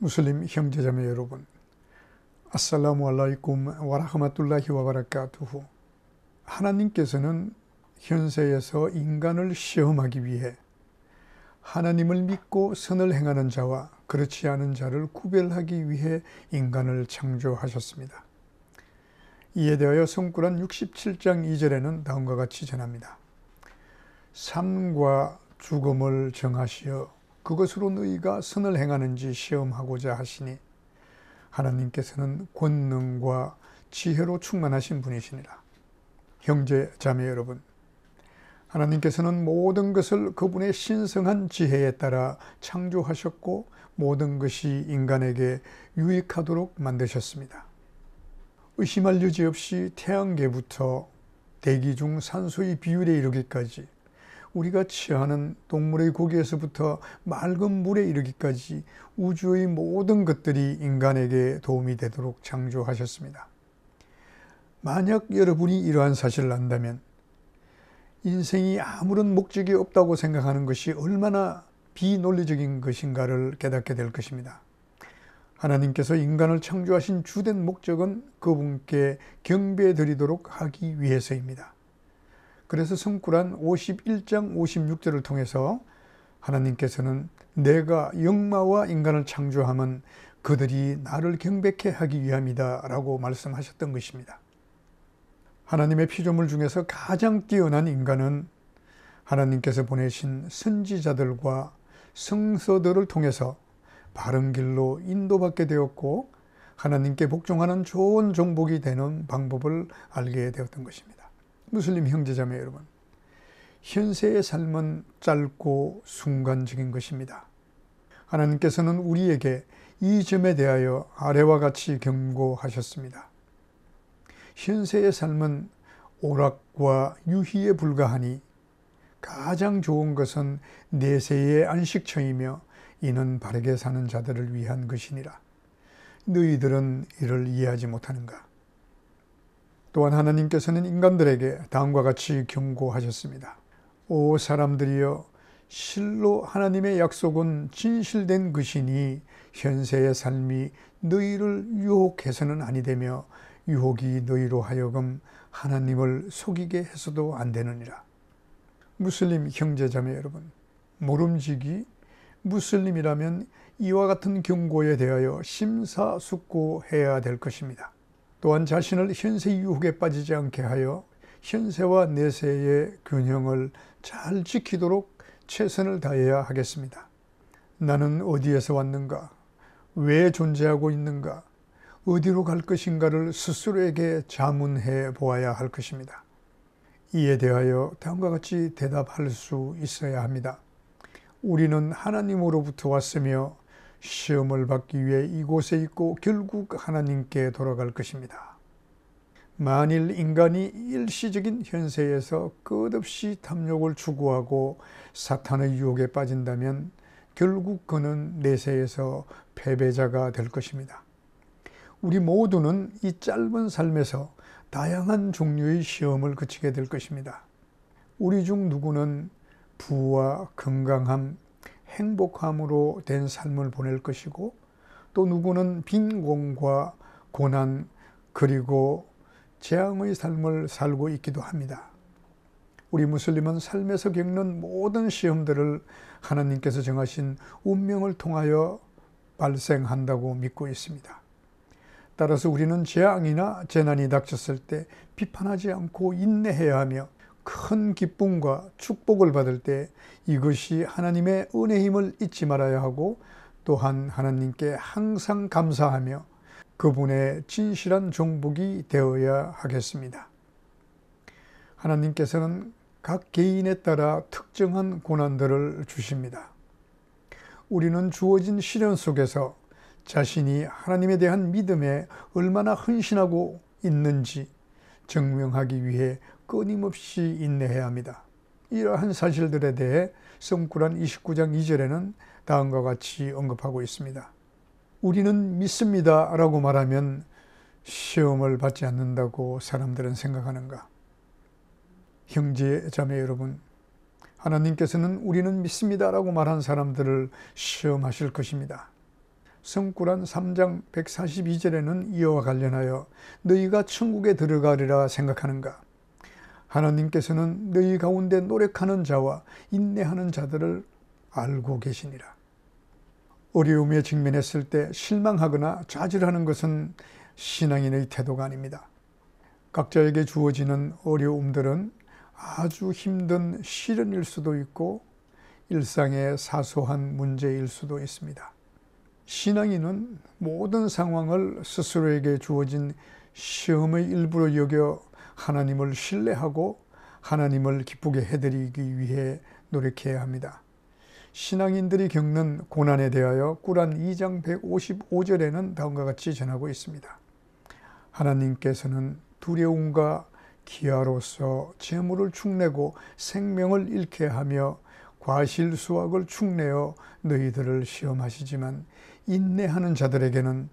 무슬림 형제자매 여러분, 아살라무 알라이쿰 와라흐마툴라히 와바라카투후. 하나님께서는 현세에서 인간을 시험하기 위해 하나님을 믿고 선을 행하는 자와 그렇지 않은 자를 구별하기 위해 인간을 창조하셨습니다. 이에 대하여 성구란 67장 2절에는 다음과 같이 전합니다. 삶과 죽음을 정하시어 그것으로 너희가 선을 행하는지 시험하고자 하시니 하나님께서는 권능과 지혜로 충만하신 분이시니라. 형제 자매 여러분, 하나님께서는 모든 것을 그분의 신성한 지혜에 따라 창조하셨고 모든 것이 인간에게 유익하도록 만드셨습니다. 의심할 여지 없이 태양계부터 대기 중 산소의 비율에 이르기까지 우리가 취하는 동물의 고기에서부터 맑은 물에 이르기까지 우주의 모든 것들이 인간에게 도움이 되도록 창조하셨습니다. 만약 여러분이 이러한 사실을 안다면 인생이 아무런 목적이 없다고 생각하는 것이 얼마나 비논리적인 것인가를 깨닫게 될 것입니다. 하나님께서 인간을 창조하신 주된 목적은 그분께 경배드리도록 하기 위해서입니다. 그래서 성구란 51장 56절을 통해서 하나님께서는 내가 영마와 인간을 창조함은 그들이 나를 경백해 하기 위함이다 라고 말씀하셨던 것입니다. 하나님의 피조물 중에서 가장 뛰어난 인간은 하나님께서 보내신 선지자들과 성서들을 통해서 바른 길로 인도받게 되었고 하나님께 복종하는 좋은 종복이 되는 방법을 알게 되었던 것입니다. 무슬림 형제자매 여러분, 현세의 삶은 짧고 순간적인 것입니다. 하나님께서는 우리에게 이 점에 대하여 아래와 같이 경고하셨습니다. 현세의 삶은 오락과 유희에 불과하니 가장 좋은 것은 내세의 안식처이며 이는 바르게 사는 자들을 위한 것이니라. 너희들은 이를 이해하지 못하는가? 또한 하나님께서는 인간들에게 다음과 같이 경고하셨습니다. 오 사람들이여 실로 하나님의 약속은 진실된 것이니 현세의 삶이 너희를 유혹해서는 아니되며 유혹이 너희로 하여금 하나님을 속이게 해서도 안 되느니라. 무슬림 형제자매 여러분, 모름지기 무슬림이라면 이와 같은 경고에 대하여 심사숙고해야 될 것입니다. 또한 자신을 현세 유혹에 빠지지 않게 하여 현세와 내세의 균형을 잘 지키도록 최선을 다해야 하겠습니다. 나는 어디에서 왔는가? 왜 존재하고 있는가? 어디로 갈 것인가를 스스로에게 자문해 보아야 할 것입니다. 이에 대하여 다음과 같이 대답할 수 있어야 합니다. 우리는 하나님으로부터 왔으며 시험을 받기 위해 이곳에 있고 결국 하나님께 돌아갈 것입니다. 만일 인간이 일시적인 현세에서 끝없이 탐욕을 추구하고 사탄의 유혹에 빠진다면 결국 그는 내세에서 패배자가 될 것입니다. 우리 모두는 이 짧은 삶에서 다양한 종류의 시험을 거치게 될 것입니다. 우리 중 누구는 부와 건강함, 행복함으로 된 삶을 보낼 것이고 또 누구는 빈곤과 고난 그리고 재앙의 삶을 살고 있기도 합니다. 우리 무슬림은 삶에서 겪는 모든 시험들을 하나님께서 정하신 운명을 통하여 발생한다고 믿고 있습니다. 따라서 우리는 재앙이나 재난이 닥쳤을 때 비판하지 않고 인내해야 하며 큰 기쁨과 축복을 받을 때 이것이 하나님의 은혜 힘을 잊지 말아야 하고 또한 하나님께 항상 감사하며 그분의 진실한 종복이 되어야 하겠습니다. 하나님께서는 각 개인에 따라 특정한 고난들을 주십니다. 우리는 주어진 시련 속에서 자신이 하나님에 대한 믿음에 얼마나 헌신하고 있는지 증명하기 위해 끊임없이 인내해야 합니다. 이러한 사실들에 대해 성구란 29장 2절에는 다음과 같이 언급하고 있습니다. 우리는 믿습니다 라고 말하면 시험을 받지 않는다고 사람들은 생각하는가? 형제 자매 여러분, 하나님께서는 우리는 믿습니다 라고 말한 사람들을 시험하실 것입니다. 성구란 3장 142절에는 이와 관련하여 너희가 천국에 들어가리라 생각하는가? 하나님께서는 너희 가운데 노력하는 자와 인내하는 자들을 알고 계시니라. 어려움에 직면했을 때 실망하거나 좌절하는 것은 신앙인의 태도가 아닙니다. 각자에게 주어지는 어려움들은 아주 힘든 시련일 수도 있고 일상의 사소한 문제일 수도 있습니다. 신앙인은 모든 상황을 스스로에게 주어진 시험의 일부로 여겨 하나님을 신뢰하고 하나님을 기쁘게 해드리기 위해 노력해야 합니다. 신앙인들이 겪는 고난에 대하여 꾸란 2장 155절에는 다음과 같이 전하고 있습니다. 하나님께서는 두려움과 기아로서 재물을 축내고 생명을 잃게 하며 과실수확을 축내어 너희들을 시험하시지만 인내하는 자들에게는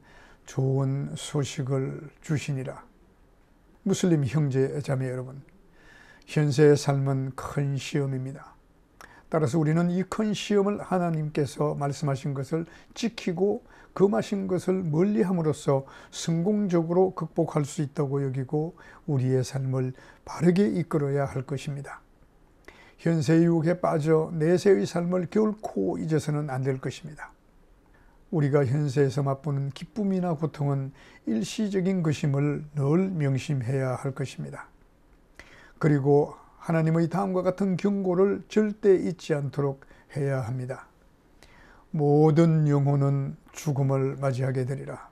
좋은 소식을 주시니라. 무슬림 형제 자매 여러분, 현세의 삶은 큰 시험입니다. 따라서 우리는 이 큰 시험을 하나님께서 말씀하신 것을 지키고 금하신 것을 멀리함으로써 성공적으로 극복할 수 있다고 여기고 우리의 삶을 바르게 이끌어야 할 것입니다. 현세의 유혹에 빠져 내세의 삶을 결코 잊어서는 안 될 것입니다. 우리가 현세에서 맛보는 기쁨이나 고통은 일시적인 것임을 늘 명심해야 할 것입니다. 그리고 하나님의 다음과 같은 경고를 절대 잊지 않도록 해야 합니다. 모든 영혼은 죽음을 맞이하게 되리라.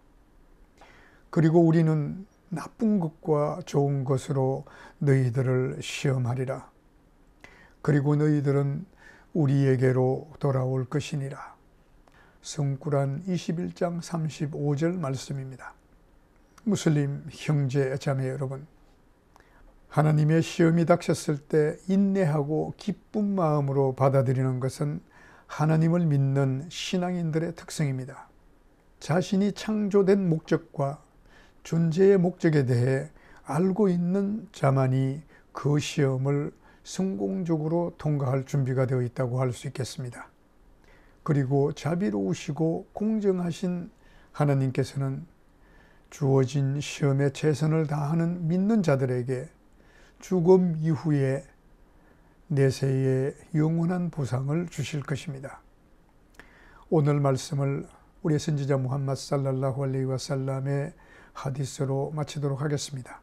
그리고 우리는 나쁜 것과 좋은 것으로 너희들을 시험하리라. 그리고 너희들은 우리에게로 돌아올 것이니라. 성구란 21장 35절 말씀입니다. 무슬림 형제 자매 여러분, 하나님의 시험이 닥쳤을 때 인내하고 기쁜 마음으로 받아들이는 것은 하나님을 믿는 신앙인들의 특성입니다. 자신이 창조된 목적과 존재의 목적에 대해 알고 있는 자만이 그 시험을 성공적으로 통과할 준비가 되어 있다고 할 수 있겠습니다. 그리고 자비로우시고 공정하신 하나님께서는 주어진 시험에 최선을 다하는 믿는 자들에게 죽음 이후에 내세의 영원한 보상을 주실 것입니다. 오늘 말씀을 우리 선지자 무함마드 살랄라 h 알레이 와살람의 하디스로 마치도록 하겠습니다.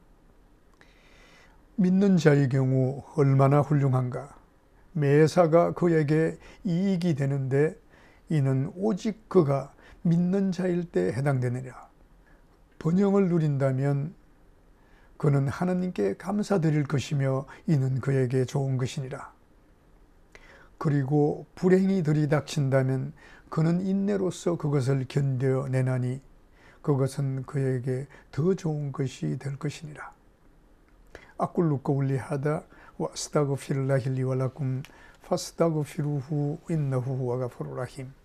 믿는 자의 경우 얼마나 훌륭한가. 매사가 그에게 이익이 되는데 이는 오직 그가 믿는 자일 때해당되느냐 번영을 누린다면 그는 하나님께 감사드릴 것이며 이는 그에게 좋은 것이니라. 그리고 불행이 들이닥친다면 그는 인내로서 그것을 견뎌내나니 그것은 그에게 더 좋은 것이 될 것이니라. 아꿀루꺼울리 하다 와스타고 필라힐리와라쿰 파스타고 피루후 인나후와가 포로라힘